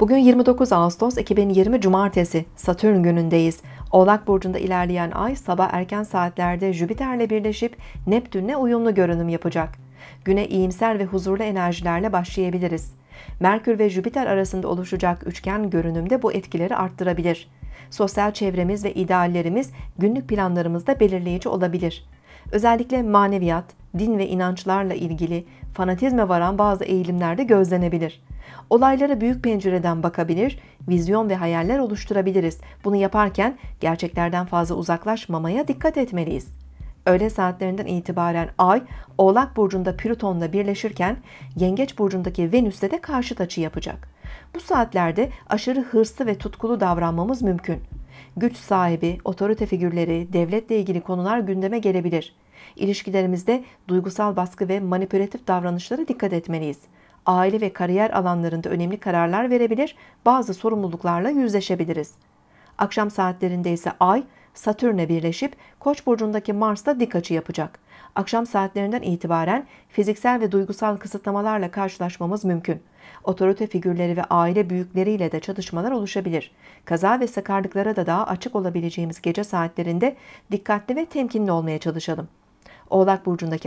Bugün 29 Ağustos 2020 Cumartesi Satürn günündeyiz. Oğlak burcunda ilerleyen ay sabah erken saatlerde Jüpiter'le birleşip Neptün'le uyumlu görünüm yapacak. Güne iyimser ve huzurlu enerjilerle başlayabiliriz. Merkür ve Jüpiter arasında oluşacak üçgen görünümde bu etkileri arttırabilir. Sosyal çevremiz ve ideallerimiz günlük planlarımızda belirleyici olabilir. Özellikle maneviyat, din ve inançlarla ilgili fanatizme varan bazı eğilimlerde gözlenebilir. Olaylara büyük pencereden bakabilir, vizyon ve hayaller oluşturabiliriz. Bunu yaparken gerçeklerden fazla uzaklaşmamaya dikkat etmeliyiz. Öğle saatlerinden itibaren Ay, Oğlak Burcu'nda Plüton'la birleşirken Yengeç Burcu'ndaki Venüs'te de karşıt açı yapacak. Bu saatlerde aşırı hırslı ve tutkulu davranmamız mümkün. Güç sahibi, otorite figürleri, devletle ilgili konular gündeme gelebilir. İlişkilerimizde duygusal baskı ve manipülatif davranışlara dikkat etmeliyiz. Aile ve kariyer alanlarında önemli kararlar verebilir, bazı sorumluluklarla yüzleşebiliriz. Akşam saatlerinde ise Ay, Satürn'e birleşip Koç burcundaki Mars'ta dik açı yapacak. Akşam saatlerinden itibaren fiziksel ve duygusal kısıtlamalarla karşılaşmamız mümkün. Otorite figürleri ve aile büyükleriyle de çatışmalar oluşabilir. Kaza ve sakarlıklara da daha açık olabileceğimiz gece saatlerinde dikkatli ve temkinli olmaya çalışalım. Oğlak burcundaki